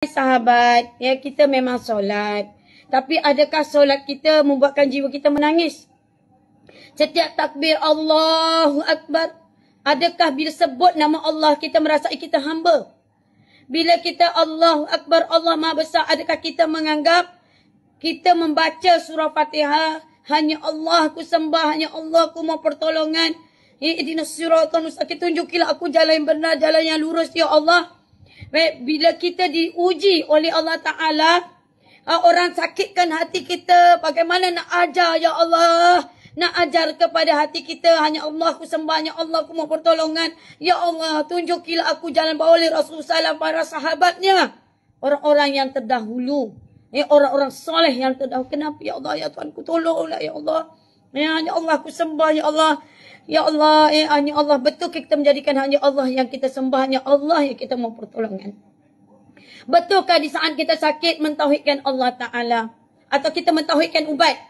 Hai sahabat, ya kita memang solat. Tapi adakah solat kita membuatkan jiwa kita menangis? Setiap takbir Allahu Akbar, adakah bila sebut nama Allah kita merasa kita hamba? Bila kita Allahu Akbar, Allah Maha Besar, adakah kita menganggap kita membaca surah Fatihah hanya Allah ku sembah, hanya Allah ku mau pertolongan. Ya, Ini dinasirah Tuhan Ustaz, tunjukilah aku jalan yang benar, jalan yang lurus, Ya Allah. Baik, bila kita diuji oleh Allah Ta'ala, ah, orang sakitkan hati kita, bagaimana nak ajar, Ya Allah. Nak ajar kepada hati kita, hanya Allah ku sembahnya, Allah ku mau pertolongan. Ya Allah, tunjukilah aku jalan bawa oleh Rasulullah SAW, para sahabatnya. Orang-orang yang terdahulu. Ya, orang-orang soleh yang terdahulu. Kenapa? Ya Allah, ya Tuhan ku tolonglah, Ya Allah. Ya, ya Allah, ku sembah, Ya Allah. Ya Allah, eh, hanya Allah. Betul kita menjadikan hanya Allah yang kita sembah. Hanya Allah yang kita mau pertolongan. Betulkah di saat kita sakit mentauhidkan Allah Ta'ala? Atau kita mentauhidkan ubat?